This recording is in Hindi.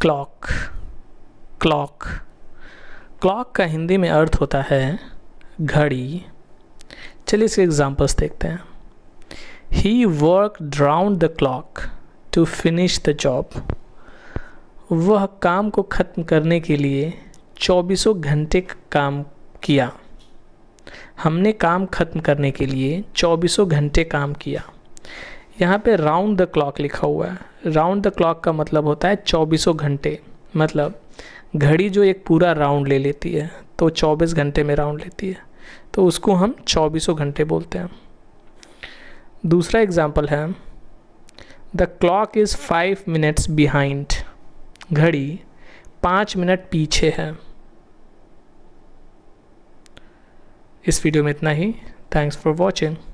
क्लॉक क्लॉक क्लॉक का हिंदी में अर्थ होता है घड़ी चलिए इसके एग्जांपल्स देखते हैं he worked around the clock to finish the job वह काम को ख़त्म करने के लिए चौबीसों घंटे काम किया हमने काम ख़त्म करने के लिए चौबीसों घंटे काम किया यहाँ पे राउंड द क्लॉक लिखा हुआ है राउंड द क्लॉक का मतलब होता है चौबीसों घंटे मतलब घड़ी जो एक पूरा राउंड ले लेती है तो 24 घंटे में राउंड लेती है तो उसको हम चौबीसों घंटे बोलते हैं दूसरा एग्जाम्पल है the clock is five minutes behind घड़ी पाँच मिनट पीछे है इस वीडियो में इतना ही थैंक्स फॉर वॉचिंग